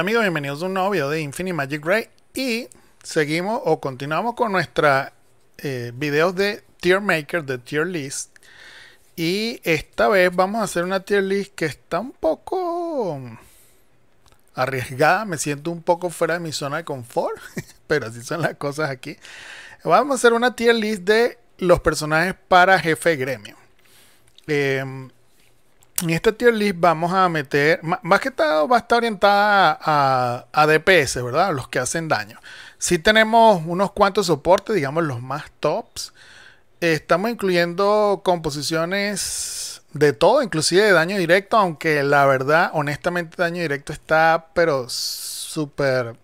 amigos, bienvenidos a un nuevo video de Infinity Magic Ray y seguimos o continuamos con nuestra eh, videos de tier maker, de tier list y esta vez vamos a hacer una tier list que está un poco arriesgada, me siento un poco fuera de mi zona de confort, pero así son las cosas aquí. Vamos a hacer una tier list de los personajes para jefe gremio. Eh, en este tier list vamos a meter, más que todo va a estar orientada a, DPS, ¿verdad? Los que hacen daño. Si tenemos unos cuantos soportes, digamos los más tops. Estamos incluyendo composiciones de todo, inclusive de daño directo, aunque la verdad, honestamente, daño directo está, pero súper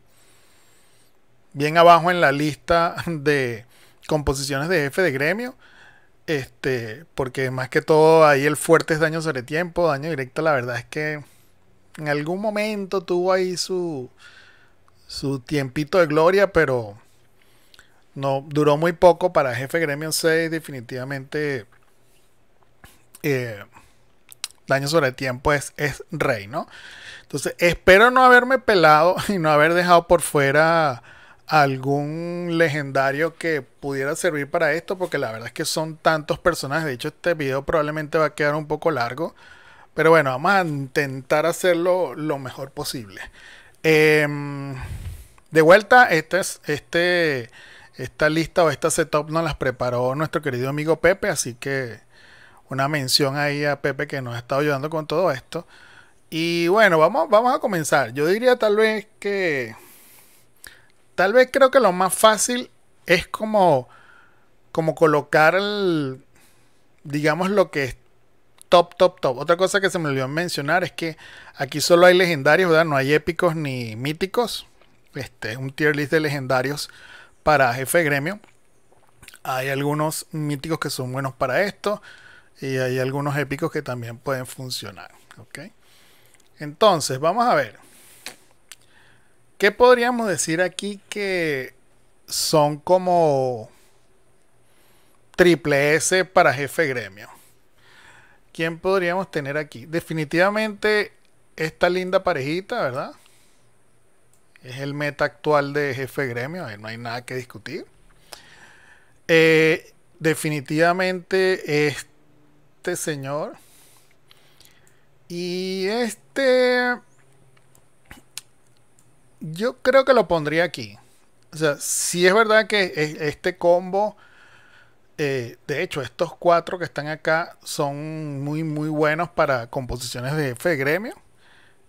bien abajo en la lista de composiciones de F de gremio. Este, porque más que todo ahí el fuerte es daño sobre tiempo, daño directo, la verdad es que en algún momento tuvo ahí su, su tiempito de gloria, pero no duró muy poco para jefe Gremium 6, definitivamente eh, daño sobre tiempo es, es rey, ¿no? Entonces, espero no haberme pelado y no haber dejado por fuera algún legendario que pudiera servir para esto, porque la verdad es que son tantos personajes. De hecho, este video probablemente va a quedar un poco largo, pero bueno, vamos a intentar hacerlo lo mejor posible. Em, de vuelta, este es, este, esta lista o esta setup nos las preparó nuestro querido amigo Pepe, así que una mención ahí a Pepe que nos ha estado ayudando con todo esto. Y bueno, vamos, vamos a comenzar. Yo diría tal vez que Tal vez creo que lo más fácil es como, como colocar, el, digamos, lo que es top, top, top. Otra cosa que se me olvidó mencionar es que aquí solo hay legendarios, ¿verdad? No hay épicos ni míticos. Este, es un tier list de legendarios para jefe gremio. Hay algunos míticos que son buenos para esto. Y hay algunos épicos que también pueden funcionar. Entonces, vamos a ver. ¿Qué podríamos decir aquí que son como triple S para jefe gremio? ¿Quién podríamos tener aquí? Definitivamente esta linda parejita, ¿verdad? Es el meta actual de jefe gremio, no hay nada que discutir. Eh, definitivamente este señor y este yo creo que lo pondría aquí. O sea, si es verdad que este combo, eh, de hecho, estos cuatro que están acá son muy, muy buenos para composiciones de F gremio.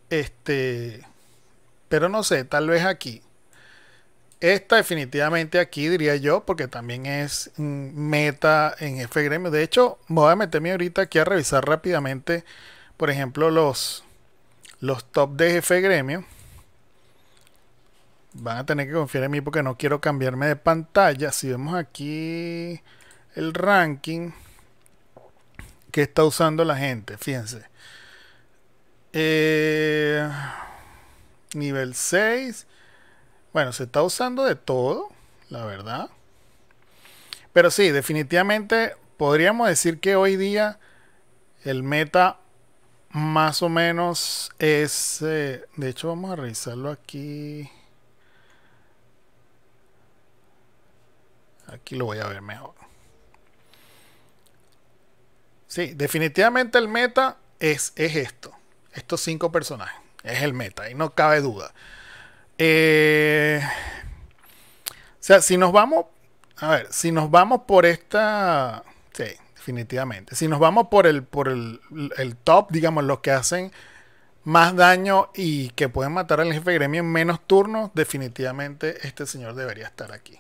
Este, pero no sé, tal vez aquí. Esta definitivamente aquí diría yo, porque también es meta en F gremio. De hecho, voy a meterme ahorita aquí a revisar rápidamente, por ejemplo, los, los top de F gremio. Van a tener que confiar en mí porque no quiero cambiarme de pantalla. Si vemos aquí el ranking que está usando la gente, fíjense. Eh, nivel 6. Bueno, se está usando de todo, la verdad. Pero sí, definitivamente podríamos decir que hoy día el meta más o menos es... Eh, de hecho, vamos a revisarlo aquí. Aquí lo voy a ver mejor. Sí, definitivamente el meta es, es esto. Estos cinco personajes. Es el meta, y no cabe duda. Eh, o sea, si nos vamos. A ver, si nos vamos por esta. Sí, definitivamente. Si nos vamos por el, por el, el top, digamos, los que hacen más daño y que pueden matar al jefe gremio en menos turnos, definitivamente este señor debería estar aquí.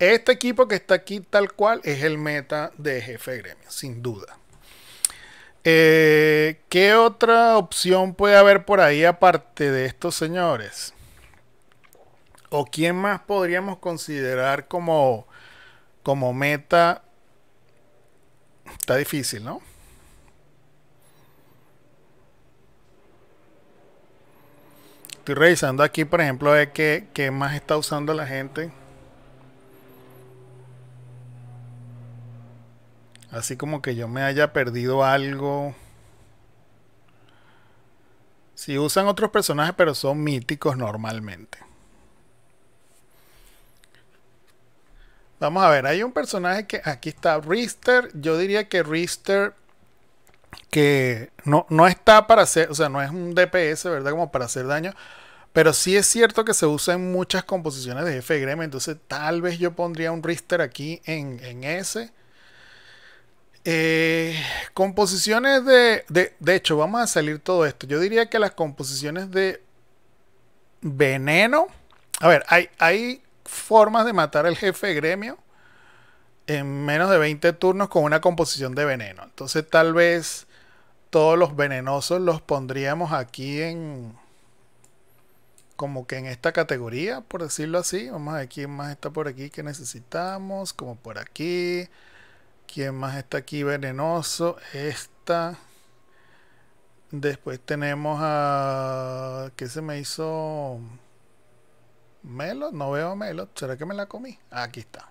Este equipo que está aquí tal cual es el meta de jefe gremio, sin duda. Eh, ¿Qué otra opción puede haber por ahí aparte de estos señores? ¿O quién más podríamos considerar como, como meta? Está difícil, ¿no? Estoy revisando aquí, por ejemplo, de qué, qué más está usando la gente. Así como que yo me haya perdido algo. Si sí, usan otros personajes, pero son míticos normalmente. Vamos a ver, hay un personaje que aquí está Rister. Yo diría que Rister que no, está para hacer, o sea, no es un DPS, ¿verdad? Como para hacer daño. Pero sí es cierto que se usa en muchas composiciones de jefe Entonces, tal vez yo pondría un Rister aquí en, en S. Eh, composiciones de, de, hecho, vamos a salir todo esto. Yo diría que las composiciones de veneno. A ver, hay, hay formas de matar al jefe gremio en menos de 20 turnos con una composición de veneno. Entonces, tal vez todos los venenosos los pondríamos aquí en. Como que en esta categoría, por decirlo así. Vamos a ver quién más está por aquí que necesitamos. Como por aquí. ¿Quién más está aquí venenoso? Esta. Después tenemos a... ¿Qué se me hizo? Melo. No veo Melo. ¿Será que me la comí? Ah, aquí está.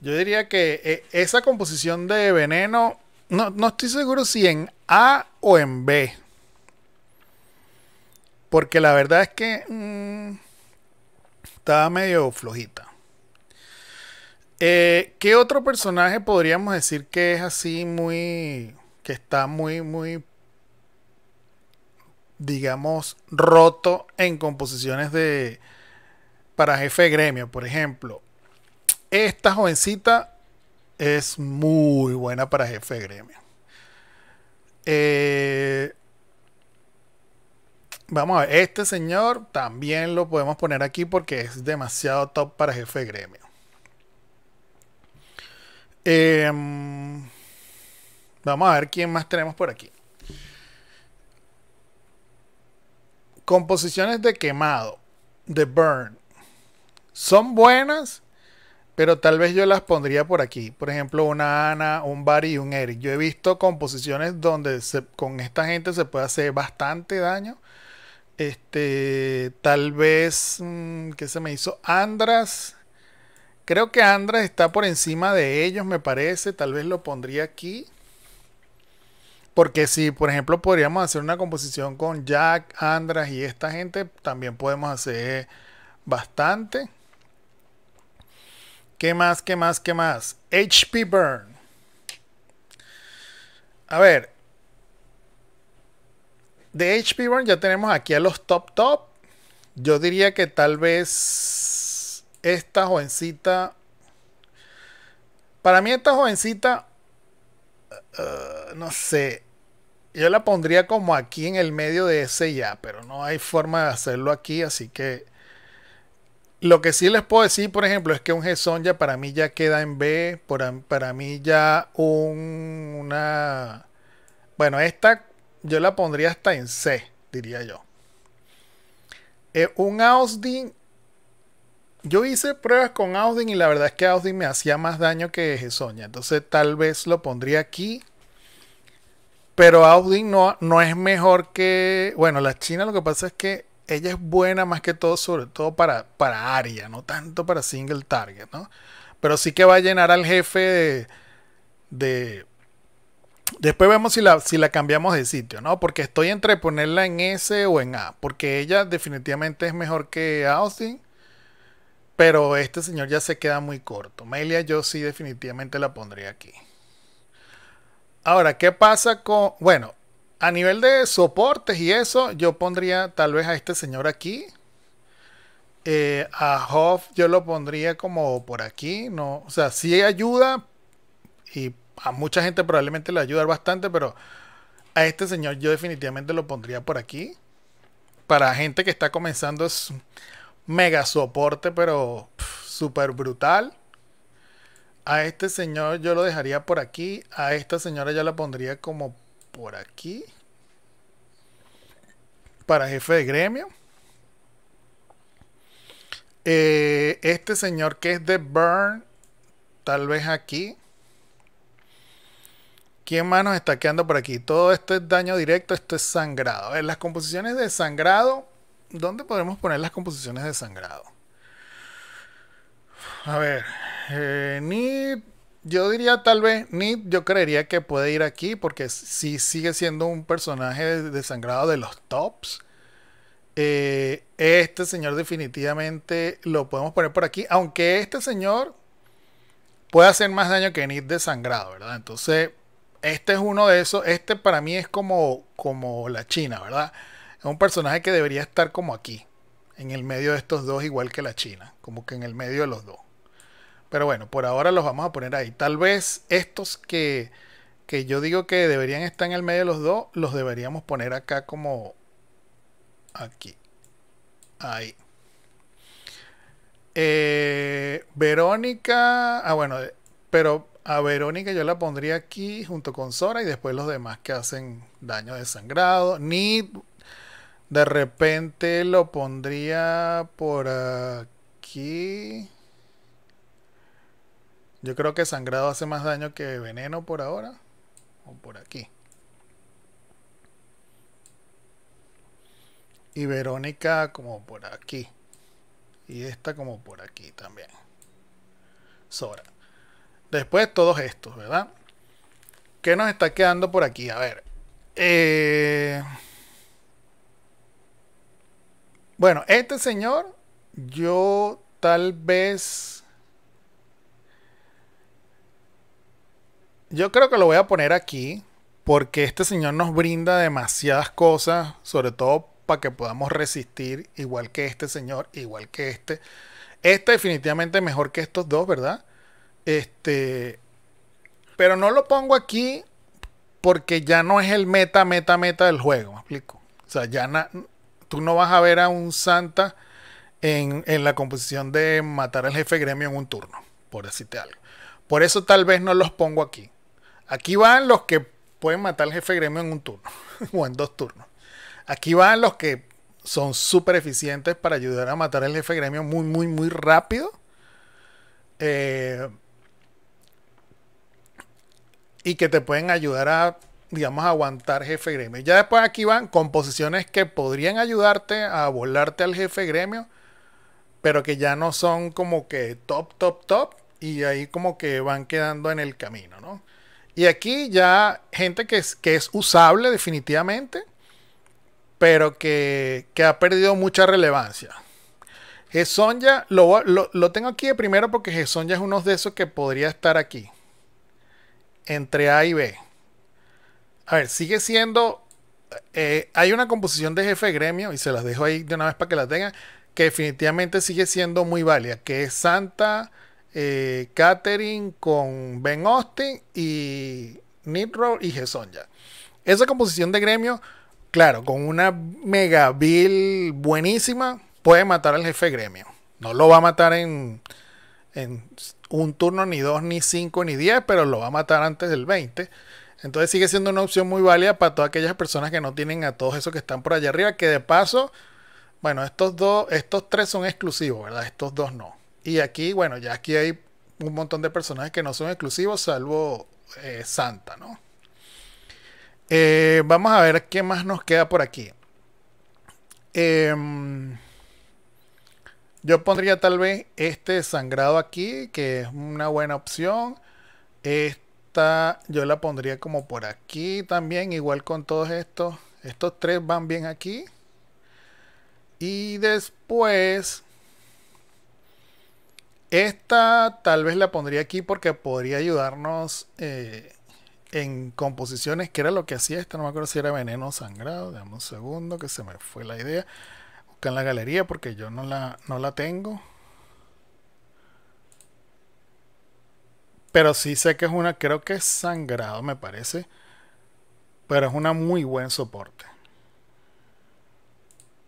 Yo diría que eh, esa composición de veneno... No, estoy seguro si en A o en B. Porque la verdad es que... Mm, estaba medio flojita. Eh, ¿Qué otro personaje podríamos decir que es así muy. que está muy, muy. digamos, roto en composiciones de. para jefe gremio, por ejemplo? Esta jovencita es muy buena para jefe gremio. Eh, vamos a ver, este señor también lo podemos poner aquí porque es demasiado top para jefe gremio. Em, vamos a ver quién más tenemos por aquí. Composiciones de quemado, de burn. Son buenas, pero tal vez yo las pondría por aquí. Por ejemplo, una Ana, un Barry y un Eric. Yo he visto composiciones donde con esta gente se puede hacer bastante daño. Este, tal vez, mm, ¿qué se me hizo? Andras Creo que Andras está por encima de ellos, me parece. Tal vez lo pondría aquí. Porque si, por ejemplo, podríamos hacer una composición con Jack, Andras y esta gente, también podemos hacer bastante. ¿Qué más? ¿Qué más? ¿Qué más? HP Burn. A ver. De HP Burn ya tenemos aquí a los top top. Yo diría que tal vez esta jovencita. Para mí, esta jovencita. Eh, eh, no sé. Yo la pondría como aquí en el medio de ese ya, pero no hay forma de hacerlo aquí, así que. Lo que sí les puedo decir, por ejemplo, es que un son ya para mí ya queda en B. para mí ya una... Bueno, esta yo la pondría hasta en C, diría yo. Eh, un Ausdin yo hice pruebas con Austin y la verdad es que Austin me hacía más daño que Gesoña. Entonces tal vez lo pondría aquí. Pero Austin no, no es mejor que... Bueno, la China lo que pasa es que ella es buena más que todo, sobre todo para, para área, no tanto para single target, ¿no? Pero sí que va a llenar al jefe de... de Después vemos si la, si la cambiamos de sitio, ¿no? Porque estoy entre ponerla en S o en A. Porque ella definitivamente es mejor que Austin pero este señor ya se queda muy corto. Melia yo sí definitivamente la pondría aquí. Ahora, ¿qué pasa con... Bueno, a nivel de soportes y eso, yo pondría tal vez a este señor aquí. Eh, a Hoff yo lo pondría como por aquí. No, o sea, sí ayuda. Y a mucha gente probablemente le ayuda bastante, pero a este señor yo definitivamente lo pondría por aquí. Para gente que está comenzando es mega soporte, pero súper brutal. A este señor yo lo dejaría por aquí. A esta señora ya la pondría como por aquí. Para jefe de gremio. Eh, este señor que es de Burn. Tal vez aquí. ¿Quién más nos está quedando por aquí? Todo esto es daño directo, esto es sangrado. En las composiciones de sangrado ¿dónde podemos poner las composiciones de sangrado? A ver, eh, yo diría tal vez, ni yo creería que puede ir aquí porque si sigue siendo un personaje de sangrado de los tops. Eh, este señor definitivamente lo podemos poner por aquí, aunque este señor puede hacer más daño que Nid sangrado, ¿verdad? Entonces, este es uno de esos, este para mí es como, como la China, ¿verdad? es un personaje que debería estar como aquí, en el medio de estos dos, igual que la China, como que en el medio de los dos. Pero bueno, por ahora los vamos a poner ahí. Tal vez estos que, que yo digo que deberían estar en el medio de los dos, los deberíamos poner acá como aquí. Ahí. Eh, Verónica. Ah, bueno, eh, pero a Verónica yo la pondría aquí junto con Sora y después los demás que hacen daño de sangrado. Ni de repente lo pondría por aquí. Yo creo que sangrado hace más daño que veneno por ahora. O por aquí. Y Verónica como por aquí. Y esta como por aquí también. Sobra. Después todos estos, ¿verdad? ¿Qué nos está quedando por aquí? A ver. Eh... Bueno, este señor, yo tal vez... Yo creo que lo voy a poner aquí porque este señor nos brinda demasiadas cosas, sobre todo para que podamos resistir igual que este señor, igual que este. Este definitivamente mejor que estos dos, ¿verdad? Este, pero no lo pongo aquí porque ya no es el meta, meta, meta del juego, ¿me explico? O sea, ya no tú no vas a ver a un Santa en, la composición de matar al jefe gremio en un turno, por decirte algo. Por eso tal vez no los pongo aquí. Aquí van los que pueden matar al jefe gremio en un turno o en dos turnos. Aquí van los que son súper eficientes para ayudar a matar al jefe gremio muy, muy, muy rápido. Eh, y que te pueden ayudar a digamos, aguantar jefe gremio. Ya después aquí van composiciones que podrían ayudarte a volarte al jefe gremio, pero que ya no son como que top, top, top, y ahí como que van quedando en el camino, ¿no? Y aquí ya gente que es, que es usable definitivamente, pero que, que ha perdido mucha relevancia. Gesonja, lo, lo, lo, tengo aquí de primero porque Gesonja es uno de esos que podría estar aquí, entre A y B. A ver, sigue siendo. Eh, hay una composición de jefe gremio, y se las dejo ahí de una vez para que la tengan, que definitivamente sigue siendo muy válida, que es Santa, eh, con Ben Austin y Nitro y Gesonja. Esa composición de gremio, claro, con una mega bill buenísima, puede matar al jefe gremio. No lo va a matar en, en un turno, ni dos, ni cinco, ni diez, pero lo va a matar antes del 20 entonces sigue siendo una opción muy válida para todas aquellas personas que no tienen a todos esos que están por allá arriba, que de paso, bueno, estos dos, estos tres son exclusivos, ¿verdad? Estos dos no. Y aquí, bueno, ya aquí hay un montón de personajes que no son exclusivos, salvo eh, Santa, ¿no? Eh, vamos a ver qué más nos queda por aquí. Em, yo pondría tal vez este sangrado aquí, que es una buena opción. Este esta yo la pondría como por aquí también, igual con todos estos. Estos tres van bien aquí. Y después... Esta tal vez la pondría aquí porque podría ayudarnos eh, en composiciones, que era lo que hacía esta, no me acuerdo si era veneno sangrado, dame un segundo que se me fue la idea. Busca en la galería porque yo no la, no la tengo. Pero sí sé que es una, creo que es sangrado, me parece. Pero es una muy buen soporte.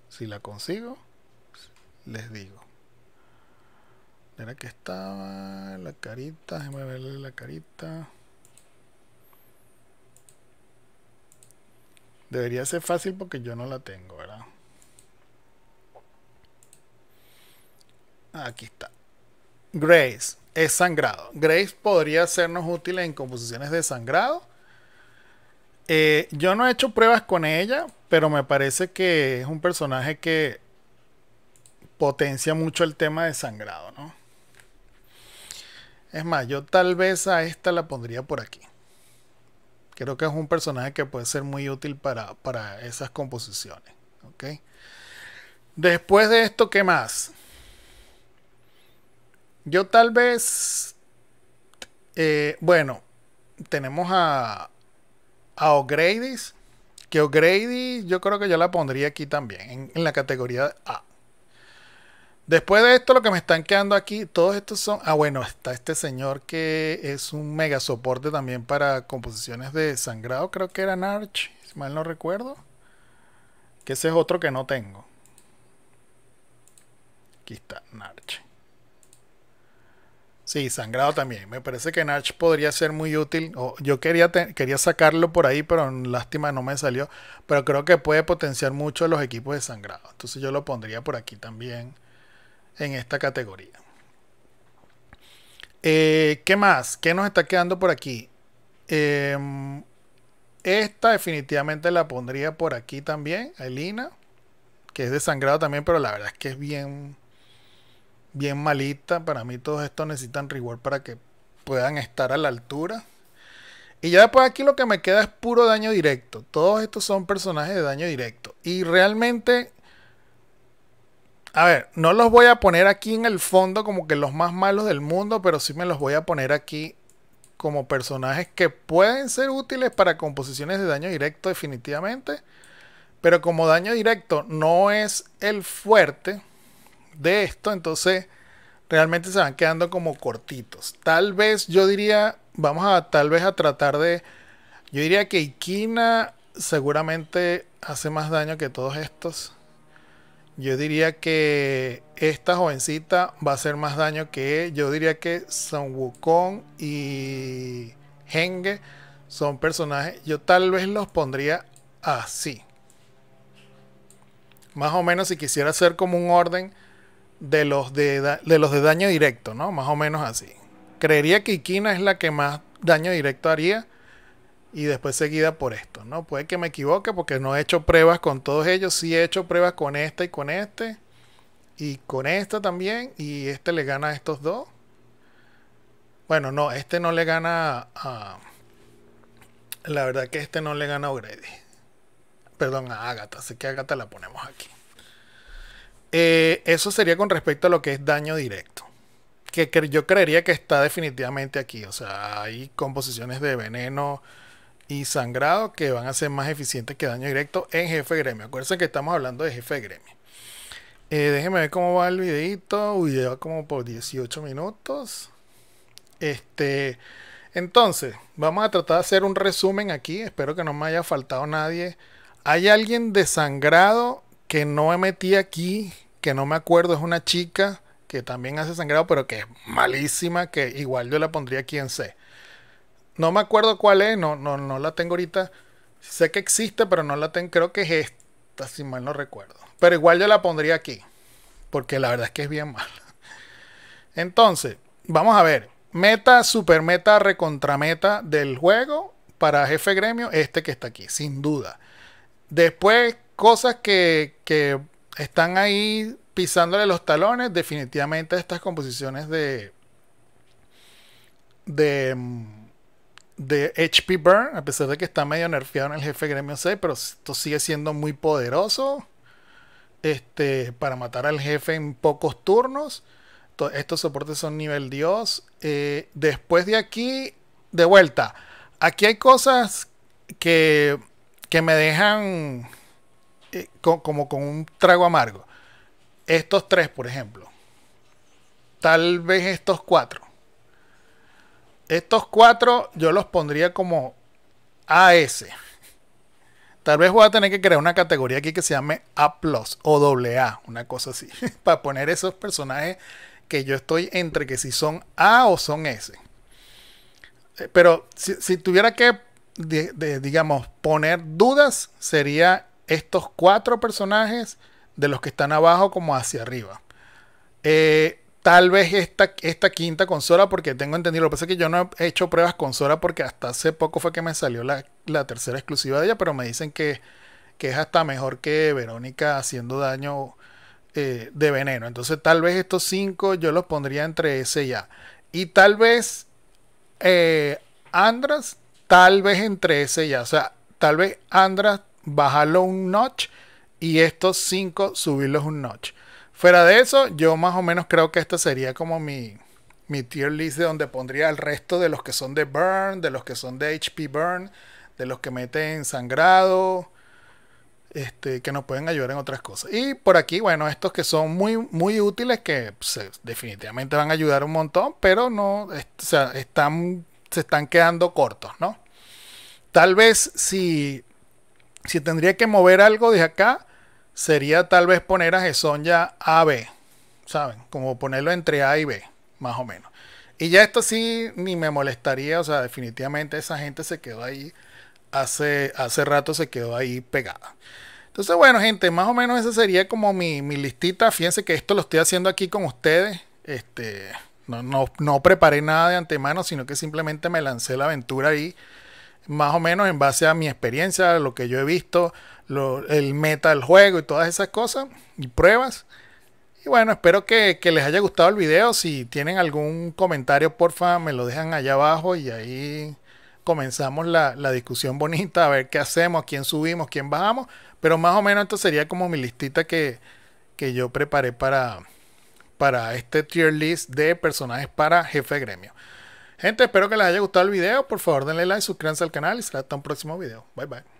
Si la consigo, les digo. Era que estaba la carita, déjenme verle la carita. Debería ser fácil porque yo no la tengo, ¿verdad? Aquí está. Grace es sangrado. Grace podría sernos útil en composiciones de sangrado. Eh, yo no he hecho pruebas con ella, pero me parece que es un personaje que potencia mucho el tema de sangrado, Es más, yo tal vez a esta la pondría por aquí. Creo que es un personaje que puede ser muy útil para, esas composiciones. Después de esto, ¿qué más? Yo tal vez. Eh, bueno, tenemos a. A O'Grady. Que O'Grady, yo creo que yo la pondría aquí también, en, en la categoría A. Después de esto, lo que me están quedando aquí, todos estos son. Ah, bueno, está este señor que es un mega soporte también para composiciones de sangrado, creo que era Narch, si mal no recuerdo. Que ese es otro que no tengo. Aquí está Narch. Sí, sangrado también. Me parece que Natch podría ser muy útil. O, yo quería, quería sacarlo por ahí, pero lástima no me salió. Pero creo que puede potenciar mucho los equipos de sangrado. Entonces yo lo pondría por aquí también en esta categoría. Eh, ¿Qué más? ¿Qué nos está quedando por aquí? Em, esta definitivamente la pondría por aquí también, Elina, que es de sangrado también, pero la verdad es que es bien bien malita. Para mí todos estos necesitan reward para que puedan estar a la altura. Y ya después aquí lo que me queda es puro daño directo. Todos estos son personajes de daño directo. Y realmente... A ver, no los voy a poner aquí en el fondo como que los más malos del mundo, pero sí me los voy a poner aquí como personajes que pueden ser útiles para composiciones de daño directo definitivamente. Pero como daño directo no es el fuerte, de esto, entonces realmente se van quedando como cortitos. Tal vez yo diría, vamos a tal vez a tratar de, yo diría que Ikina seguramente hace más daño que todos estos. Yo diría que esta jovencita va a hacer más daño que yo diría que Son Wukong y Henge son personajes. Yo tal vez los pondría así. Más o menos si quisiera hacer como un orden de los de, los de daño directo, ¿no? Más o menos así. Creería que Ikina es la que más daño directo haría y después seguida por esto, ¿no? Puede que me equivoque porque no he hecho pruebas con todos ellos, sí he hecho pruebas con esta y con este y con esta también y este le gana a estos dos. Bueno, no, este no le gana a... La verdad que este no le gana a O'Grady Perdón, a Agatha, así que Agatha la ponemos aquí. Eh, eso sería con respecto a lo que es daño directo. Que, yo creería que está definitivamente aquí. O sea, hay composiciones de veneno y sangrado que van a ser más eficientes que daño directo en jefe gremio. Acuérdense que estamos hablando de jefe gremio. Eh, déjenme ver cómo va el videito. Uy, lleva como por 18 minutos. Este. Entonces, vamos a tratar de hacer un resumen aquí. Espero que no me haya faltado nadie. ¿Hay alguien desangrado que no me metí aquí, que no me acuerdo, es una chica que también hace sangrado, pero que es malísima, que igual yo la pondría aquí en C. No me acuerdo cuál es, no, no, no la tengo ahorita. Sé que existe, pero no la tengo, creo que es esta, si mal no recuerdo. Pero igual yo la pondría aquí, porque la verdad es que es bien mala. Entonces, vamos a ver. Meta, super meta, recontrameta del juego para jefe gremio, este que está aquí, sin duda. Después, cosas que, están ahí pisándole los talones, definitivamente estas composiciones de de de HP Burn, a pesar de que está medio nerfeado en el jefe gremio 6, pero esto sigue siendo muy poderoso este, para matar al jefe en pocos turnos. estos soportes son nivel dios. Eh, después de aquí, de vuelta, aquí hay cosas que, que me dejan eh, como con un trago amargo. Estos tres, por ejemplo. Tal vez estos cuatro. Estos cuatro yo los pondría como AS. Tal vez voy a tener que crear una categoría aquí que se llame A o AA, una cosa así, para poner esos personajes que yo estoy entre que si son A o son S. Eh, pero si, tuviera que, digamos, poner dudas, sería estos cuatro personajes de los que están abajo como hacia arriba. Eh, tal vez esta, esta quinta consola, porque tengo entendido, lo que pasa es que yo no he hecho pruebas con porque hasta hace poco fue que me salió la, tercera exclusiva de ella, pero me dicen que, que es hasta mejor que Verónica haciendo daño eh, de veneno. Entonces tal vez estos cinco yo los pondría entre ese ya Y tal vez eh, Andras, tal vez entre ese ya O sea, tal vez Andras bajarlo un notch y estos cinco, subirlos un notch. Fuera de eso, yo más o menos creo que esta sería como mi, mi tier list de donde pondría el resto de los que son de Burn, de los que son de HP Burn, de los que meten sangrado, este, que nos pueden ayudar en otras cosas. Y por aquí, bueno, estos que son muy, muy útiles, que definitivamente van a ayudar un montón, pero no, o sea, están, se están quedando cortos, ¿no? Tal vez si si tendría que mover algo de acá, sería tal vez poner a ya A-B, ¿saben? Como ponerlo entre A y B, más o menos. Y ya esto sí ni me molestaría, o sea, definitivamente esa gente se quedó ahí, hace, hace rato se quedó ahí pegada. Entonces, bueno, gente, más o menos esa sería como mi, listita. Fíjense que esto lo estoy haciendo aquí con ustedes. Este, no, no, no preparé nada de antemano, sino que simplemente me lancé la aventura ahí más o menos en base a mi experiencia, lo que yo he visto, el meta del juego y todas esas cosas y pruebas. Y bueno, espero que, les haya gustado el video. Si tienen algún comentario, por porfa, me lo dejan allá abajo y ahí comenzamos la, discusión bonita, a ver qué hacemos, quién subimos, quién bajamos. Pero más o menos esto sería como mi listita que, yo preparé para, para este tier list de personajes para jefe gremio. Gente, espero que les haya gustado el video. Por favor, denle like, suscríbanse al canal y hasta un próximo video. Bye bye.